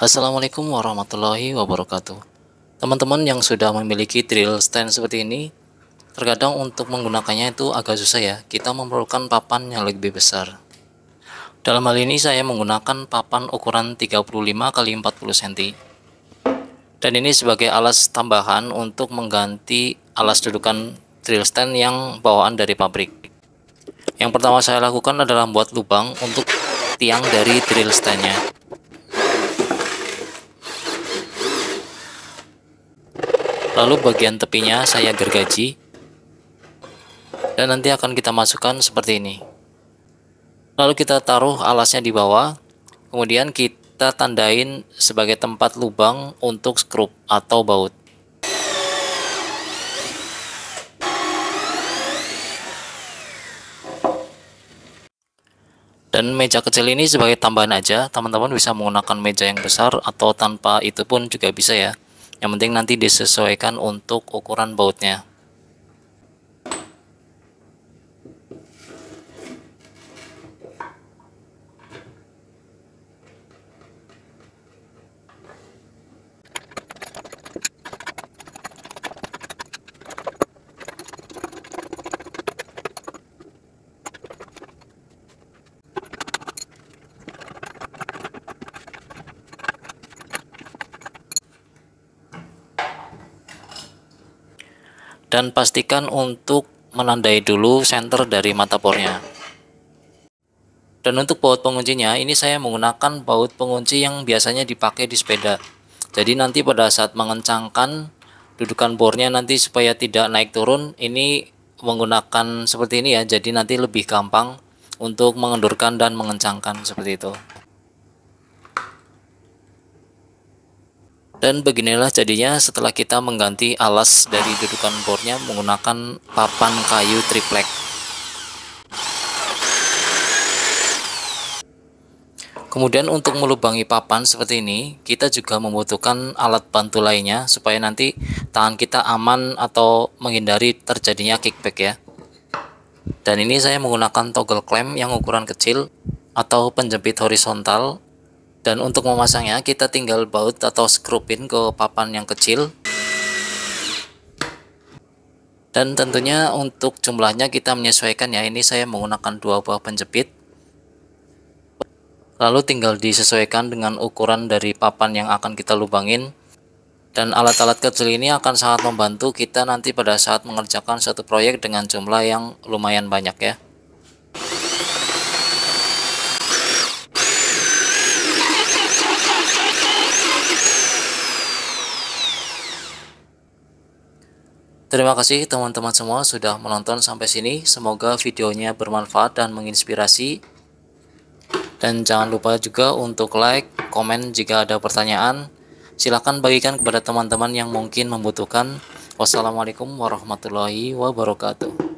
Assalamualaikum warahmatullahi wabarakatuh Teman-teman yang sudah memiliki drill stand seperti ini Terkadang untuk menggunakannya itu agak susah ya Kita memerlukan papan yang lebih besar Dalam hal ini saya menggunakan papan ukuran 35 x 40 cm Dan ini sebagai alas tambahan untuk mengganti alas dudukan drill stand yang bawaan dari pabrik yang pertama saya lakukan adalah membuat lubang untuk tiang dari drill standnya lalu bagian tepinya saya gergaji dan nanti akan kita masukkan seperti ini lalu kita taruh alasnya di bawah kemudian kita tandain sebagai tempat lubang untuk skrup atau baut dan meja kecil ini sebagai tambahan aja teman-teman bisa menggunakan meja yang besar atau tanpa itu pun juga bisa ya yang penting nanti disesuaikan untuk ukuran bautnya dan pastikan untuk menandai dulu center dari mata bornya dan untuk baut penguncinya ini saya menggunakan baut pengunci yang biasanya dipakai di sepeda jadi nanti pada saat mengencangkan dudukan bornya nanti supaya tidak naik turun ini menggunakan seperti ini ya jadi nanti lebih gampang untuk mengendurkan dan mengencangkan seperti itu Dan beginilah jadinya setelah kita mengganti alas dari dudukan bornya menggunakan papan kayu triplek. Kemudian untuk melubangi papan seperti ini, kita juga membutuhkan alat bantu lainnya supaya nanti tangan kita aman atau menghindari terjadinya kickback ya. Dan ini saya menggunakan toggle clamp yang ukuran kecil atau penjepit horizontal dan untuk memasangnya kita tinggal baut atau skrupin ke papan yang kecil. Dan tentunya untuk jumlahnya kita menyesuaikan ya. Ini saya menggunakan dua buah penjepit. Lalu tinggal disesuaikan dengan ukuran dari papan yang akan kita lubangin. Dan alat-alat kecil ini akan sangat membantu kita nanti pada saat mengerjakan satu proyek dengan jumlah yang lumayan banyak ya. Terima kasih teman-teman semua sudah menonton sampai sini. Semoga videonya bermanfaat dan menginspirasi. Dan jangan lupa juga untuk like, komen jika ada pertanyaan. Silahkan bagikan kepada teman-teman yang mungkin membutuhkan. Wassalamualaikum warahmatullahi wabarakatuh.